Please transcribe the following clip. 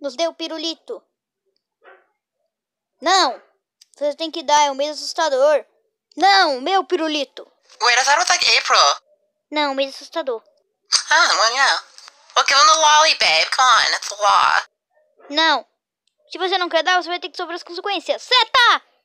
Nos dê o pirulito. Não! Você tem que dar, é um meio assustador. Não, meu pirulito. Uera, sarotake, pro. Não, meio assustador. Ah, não, não. Well, give him the lolly, babe. Come on, it's a law. Não. Se você não quer dar, você vai ter que sofrer as consequências. Seta!